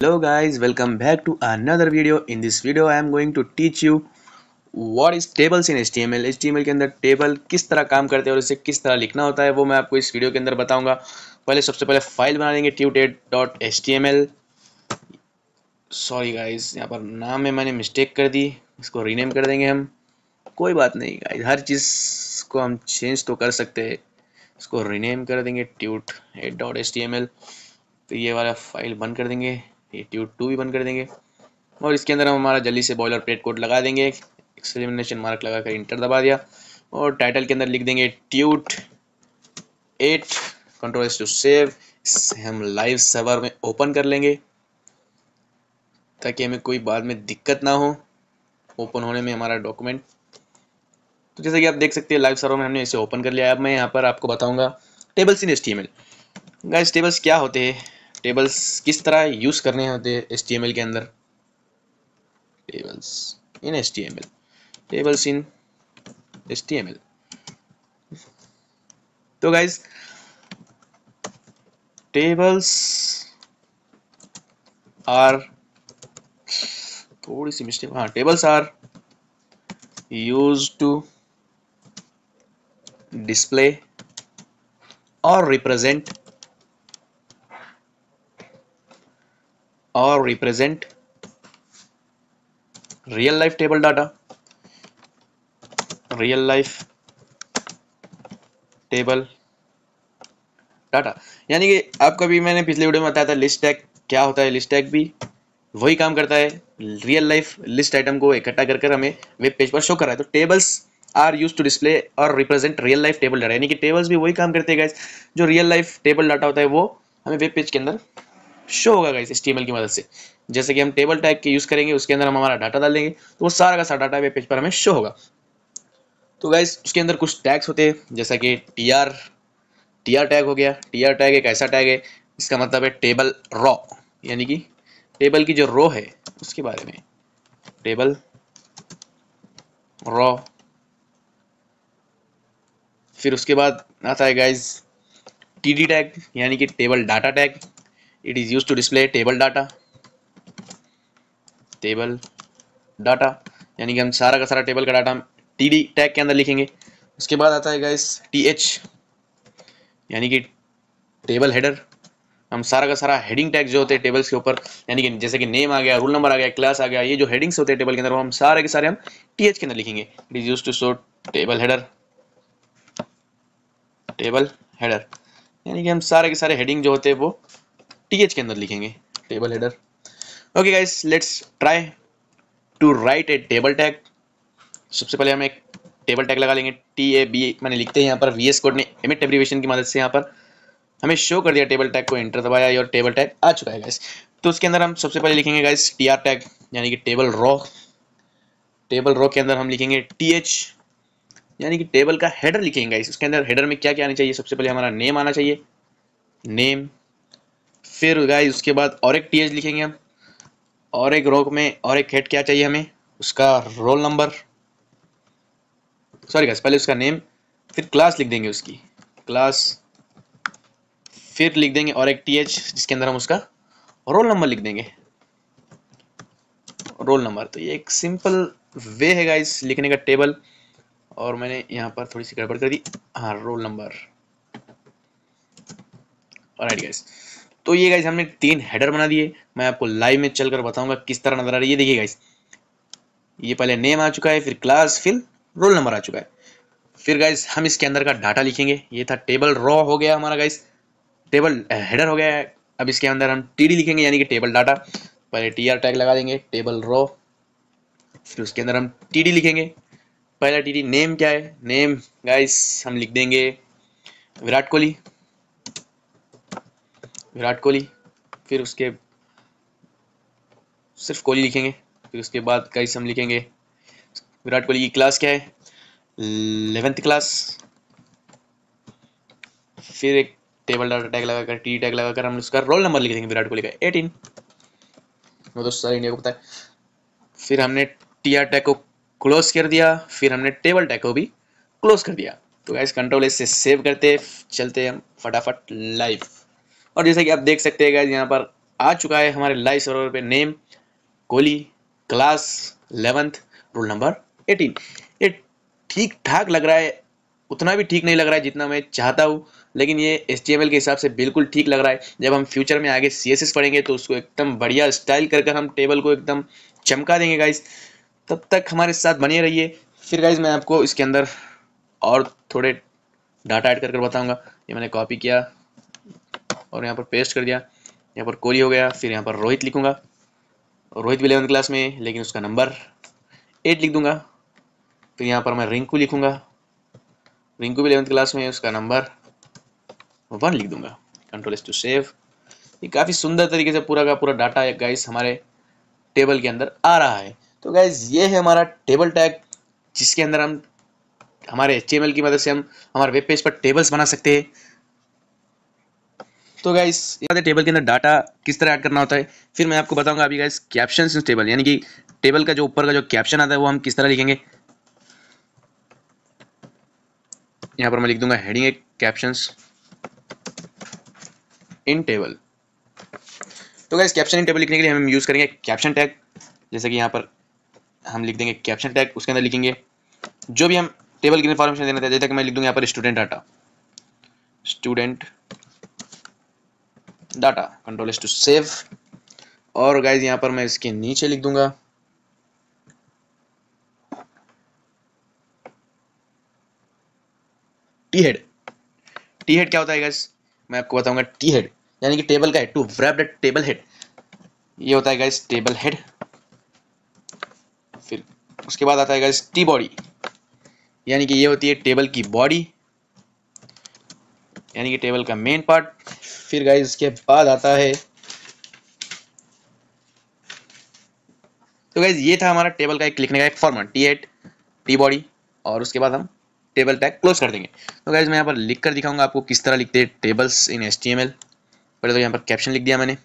hello guys welcome back to another video in this video i am going to teach you what is tables in html html के अंदर table किस तरह काम करते हैं और इसे किस तरह लिखना होता है वो मैं आपको इस वीडियो के अंदर बताऊंगा पहले सबसे पहले फाइल बना लेंगे ट्यूटेड dot T M L sorry guys यहाँ पर नाम में मैंने मिस्टेक कर दी इसको रीनेम कर देंगे हम कोई बात नहीं गाइज हर चीज़ को हम चेंज तो कर सकते हैं इसको रीनेम कर देंगे tut dot T M L तो ये वाला फाइल बंद कर देंगे ये ट्यूब टू भी बंद कर देंगे और इसके अंदर हम हमारा जल्दी से बॉयलर प्लेट कोड लगा देंगे एक्सलिमिनेशन मार्क लगा कर इंटर दबा दिया और टाइटल के अंदर लिख देंगे tut at control to save हम लाइव सर्वर में ओपन कर लेंगे ताकि हमें कोई बाद में दिक्कत ना हो ओपन होने में हमारा डॉक्यूमेंट तो जैसे कि आप देख सकते हैं लाइव सर्वर में हमने इसे ओपन कर लिया अब मैं यहाँ पर आपको बताऊँगा tables in S T tables क्या होते हैं टेबल्स किस तरह यूज़ करने होते हैं एच के अंदर tables in H tables in H तो गाइज टेबल्स आर थोड़ी सी मिस्टेक हाँ tables are use to display और represent or represent real life table data real life table data यानी कि आपको भी मैंने पिछले वीडियो में बताया था लिस्ट टैग क्या होता है लिस्ट टैग भी वही काम करता है रियल लाइफ लिस्ट आइटम को इकट्ठा कर कर हमें वेब पेज पर शो कर रहा है तो tables are use to display और represent real life table data यानी कि टेबल्स भी वही काम करते हैं गैस जो रियल लाइफ टेबल डाटा होता है वो हमें वेब पेज के अंदर शो होगा गाइस एस की मदद से जैसे कि हम टेबल टाइप के यूज़ करेंगे उसके अंदर हम हमारा डाटा डालेंगे तो वो सारा का सारा डाटा वेब पेज पर हमें शो होगा तो गाइस उसके अंदर कुछ टैग्स होते हैं जैसा कि T R T R tag हो गया टी आर टैग एक ऐसा टैग है इसका मतलब है टेबल रॉ यानी कि टेबल की जो रो है उसके बारे में टेबल रॉ फिर उसके बाद आता है गाइज टी डी टैग यानी कि table data tag it is used to display table data table data यानी कि हम सारा का सारा टेबल का डाटा हम टी डी टैग के अंदर लिखेंगे उसके बाद आता है गाइस टी एच यानी कि टेबल हेडर हम सारा का सारा हेडिंग टैग जो होते हैं टेबल्स के ऊपर यानी कि जैसे कि नेम आ गया रूल नंबर आ गया क्लास आ गया ये जो हेडिंग्स होते हैं टेबल के अंदर वो हम सारे के सारे हम टी एच के अंदर लिखेंगे it is use to show table header table header यानी कि हम सारे के सारे हेडिंग जो होते हैं वो टी के अंदर लिखेंगे table header okay guys let's try to write a table tag सबसे पहले हम एक टेबल टैग लगा लेंगे टी ए बी मैंने लिखते हैं यहाँ पर वी एस कोड ने एमिट एब्रीवेशन की मदद से यहाँ पर हमें शो कर दिया टेबल टैग को एंटर दबाया और टेबल टैग आ चुका है गाइस तो उसके अंदर हम सबसे पहले लिखेंगे गाइस टी आर टैग यानी कि टेबल रॉक टेबल रॉक के अंदर हम लिखेंगे टी एच यानी कि टेबल का हेडर लिखेंगे गाइस उसके अंदर हेडर में क्या क्या आना चाहिए सबसे पहले हमारा नेम आना चाहिए नेम फिर गाइस उसके बाद और एक टीएच लिखेंगे हम और एक रोक में और एक हेड क्या चाहिए हमें उसका रोल नंबर सॉरी गाइस पहले उसका नेम फिर क्लास लिख देंगे उसकी क्लास फिर लिख देंगे और एक टीएच जिसके अंदर हम उसका रोल नंबर लिख देंगे रोल नंबर तो ये एक सिंपल वे है गाइस लिखने का टेबल और मैंने यहाँ पर थोड़ी सी गड़बड़ कर दी हाँ रोल नंबर और गाइस तो ये गाइज हमने तीन हेडर बना दिए मैं आपको लाइव में चलकर बताऊंगा किस तरह नजर आ रही है देखिए गाइज ये पहले नेम आ चुका है फिर क्लास फिर रोल नंबर आ चुका है फिर गाइज हम इसके अंदर का डाटा लिखेंगे ये था टेबल रॉ हो गया हमारा गाइज टेबल हेडर हो गया है अब इसके अंदर हम टी लिखेंगे यानी कि टेबल डाटा पहले टी टैग लगा देंगे टेबल रॉ फिर उसके अंदर हम टी लिखेंगे पहला टी नेम क्या है नेम गाइस हम लिख देंगे विराट कोहली विराट कोहली फिर उसके सिर्फ कोहली लिखेंगे फिर उसके बाद कई हम लिखेंगे विराट कोहली की क्लास क्या है इलेवेंथ क्लास फिर एक टेबल डाटा टैग लगाकर टी टैग लगाकर हम उसका रोल नंबर लिख देंगे विराट कोहली का एटीन वो तो सारे इंडिया को पता है फिर हमने टी आर टैग को क्लोज कर दिया फिर हमने टेबल टैग को भी क्लोज कर दिया तो गाइस कंट्रोल इससे सेव करते चलते हम फटाफट लाइव और जैसा कि आप देख सकते हैं गाइज यहाँ पर आ चुका है हमारे लाइव सर्वर पे name Kohli class eleventh roll number eighteen ये ठीक ठाक लग रहा है उतना भी ठीक नहीं लग रहा है जितना मैं चाहता हूँ लेकिन ये एस के हिसाब से बिल्कुल ठीक लग रहा है जब हम फ्यूचर में आगे सी पढ़ेंगे तो उसको एकदम बढ़िया स्टाइल कर कर हम टेबल को एकदम चमका देंगे गाइज तब तक हमारे साथ बने रहिए फिर गाइज मैं आपको इसके अंदर और थोड़े डाटा ऐड कर कर बताऊँगा ये मैंने कॉपी किया और यहाँ पर पेस्ट कर दिया यहाँ पर कोरी हो गया फिर यहाँ पर रोहित लिखूंगा रोहित भी इलेवन क्लास में लेकिन उसका नंबर एट लिख दूंगा फिर तो यहाँ पर मैं रिंकू लिखूंगा रिंकू भी इलेवंथ क्लास में उसका नंबर वन लिख दूंगा कंट्रोल एस टू सेव ये काफ़ी सुंदर तरीके से पूरा का पूरा डाटा गाइस हमारे टेबल के अंदर आ रहा है तो गाइज ये है हमारा टेबल टैग जिसके अंदर हम हमारे एच की मदद से हम हमारे वेब पेज पर टेबल्स बना सकते हैं तो गाइस टेबल के अंदर डाटा किस तरह ऐड करना होता है फिर मैं आपको बताऊंगा अभी गाइस कैप्शन इन टेबल यानी कि टेबल का जो ऊपर का जो कैप्शन आता है वो हम किस तरह लिखेंगे यहाँ पर मैं लिख दूंगा हेडिंग एक कैप्शन इन टेबल तो गाइस कैप्शन इन टेबल लिखने के लिए हम यूज़ करेंगे कैप्शन टैग जैसे कि यहाँ पर हम लिख देंगे कैप्शन टैग उसके अंदर लिखेंगे जो भी हम टेबल की इन्फॉर्मेशन देना चाहते हैं जैसे कि मैं लिख दूंगा यहाँ पर student data student data control S to save और गाइज यहां पर मैं इसके नीचे लिख दूंगा टी हेड टी हेड क्या होता है गाइज मैं आपको बताऊंगा टी हेड यानी कि टेबल का head to wrap table head ये होता है गाइज टेबल हेड फिर उसके बाद आता है गाइज टी बॉडी यानी कि ये होती है टेबल की बॉडी यानी कि टेबल का मेन पार्ट फिर गाइज इसके बाद आता है तो गाइज ये था हमारा टेबल का एक लिखने का एक format T at T body और उसके बाद हम टेबल टैग क्लोज कर देंगे तो गाइज मैं यहाँ पर लिख कर दिखाऊंगा आपको किस तरह लिखते हैं tables in S T M L पहले तो यहाँ पर कैप्शन लिख दिया मैंने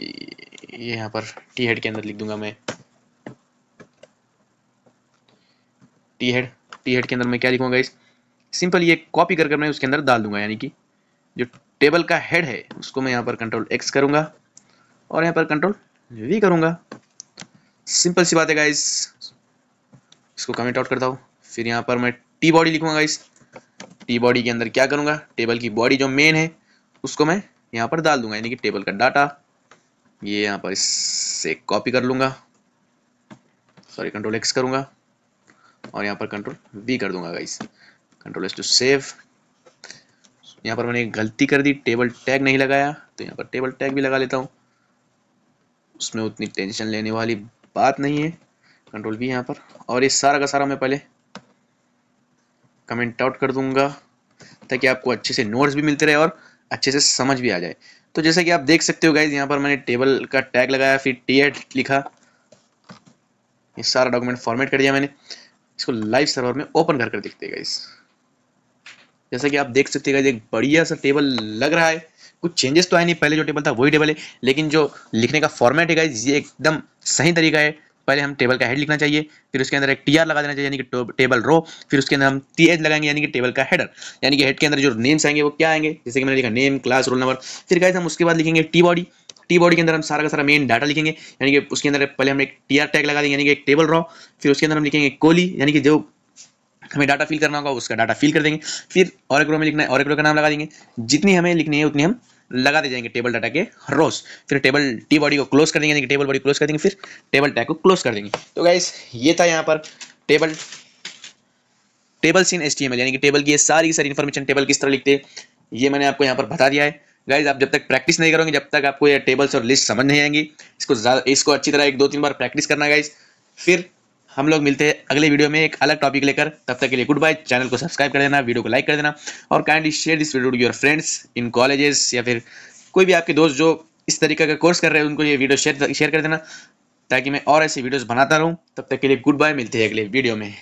ये यहाँ पर टी हेड के अंदर लिख दूंगा मैं टी हेड टी हेड के अंदर मैं क्या लिखूंगा गाइज सिंपल ये कॉपी करके मैं उसके अंदर डाल दूंगा यानी कि जो टेबल का हेड है उसको मैं यहाँ पर कंट्रोल एक्स करूंगा और यहाँ पर कंट्रोल वी करूंगा सिंपल सी बात है गाइस इसको कमेंट आउट करता हूँ फिर यहाँ पर मैं टी बॉडी लिखूंगा गाइस टी बॉडी के अंदर क्या करूंगा टेबल की बॉडी जो मेन है उसको मैं यहाँ पर डाल दूंगा यानी कि टेबल का डाटा ये यहाँ पर इससे कॉपी कर लूंगा सॉरी कंट्रोल एक्स करूंगा और यहाँ पर कंट्रोल वी कर दूंगा guys control S to save यहाँ पर मैंने गलती कर दी टेबल टैग नहीं लगाया तो यहाँ पर टेबल टैग भी लगा लेता हूँ उसमें उतनी टेंशन लेने वाली बात नहीं है कंट्रोल भी यहाँ पर और ये सारा का सारा मैं पहले कमेंट आउट कर दूंगा ताकि आपको अच्छे से नोट्स भी मिलते रहे और अच्छे से समझ भी आ जाए तो जैसा कि आप देख सकते हो गाइज यहाँ पर मैंने टेबल का टैग लगाया फिर टी लिखा ये सारा डॉक्यूमेंट फॉर्मेट कर दिया मैंने इसको लाइव सर्वर में ओपन कर कर देखते हैं गाइज़ जैसा कि आप देख सकते हैं एक बढ़िया सा टेबल लग रहा है कुछ चेंजेस तो आए नहीं पहले जो टेबल था वही टेबल है लेकिन जो लिखने का फॉर्मेट है ये एकदम सही तरीका है पहले हम टेबल का हेड लिखना चाहिए फिर उसके अंदर एक टीआर लगा देना चाहिए यानी कि टेबल रो फिर उसके अंदर हम टी एच लगाएंगे यानी कि टेबल का हेडर यानी कि हेड के अंदर जो नेम्स आएंगे वो क्या आएंगे जैसे कि मैंने लिखा नेम क्लास रोल नंबर फिर गाइज हम उसके बाद लिखेंगे टी बॉडी टी बॉडी के अंदर हम सारा का सारा मेन डाटा लिखेंगे यानी कि उसके अंदर पहले हम एक टी आर टैग लगा देंगे यानी कि एक टेबल रो फिर उसके अंदर हम लिखेंगे कोली यानी कि जो हमें डाटा फिल करना होगा उसका डाटा फिल कर देंगे फिर और एक रो में लिखना है और एक रो का नाम लगा देंगे जितनी हमें लिखनी है उतनी हम लगा दे जाएंगे टेबल डाटा के रोज फिर टेबल टी बॉडी को क्लोज कर देंगे टेबल बॉडी क्लोज कर देंगे फिर टेबल टैग को क्लोज कर देंगे तो गाइस ये था यहाँ पर टेबल टेबल सीन एस यानी कि टेबल की ये सारी सारी इन्फॉर्मेशन टेबल किस तरह लिखते हैं ये मैंने आपको यहाँ पर बता दिया है गाइज आप जब तक प्रैक्टिस नहीं करोगे जब तक आपको ये टेबल्स और लिस्ट समझ नहीं आएंगी इसको इसको अच्छी तरह एक दो तीन बार प्रैक्टिस करना गाइज फिर हम लोग मिलते हैं अगले वीडियो में एक अलग टॉपिक लेकर तब तक के लिए गुड बाय चैनल को सब्सक्राइब कर देना वीडियो को लाइक कर देना और kindly share this video to your friends in colleges या फिर कोई भी आपके दोस्त जो इस तरीके का कोर्स कर रहे हैं उनको ये वीडियो शेयर शेयर कर देना ताकि मैं और ऐसी वीडियोज़ बनाता रहूँ तब तक के लिए गुड बाय मिलते हैं अगले वीडियो में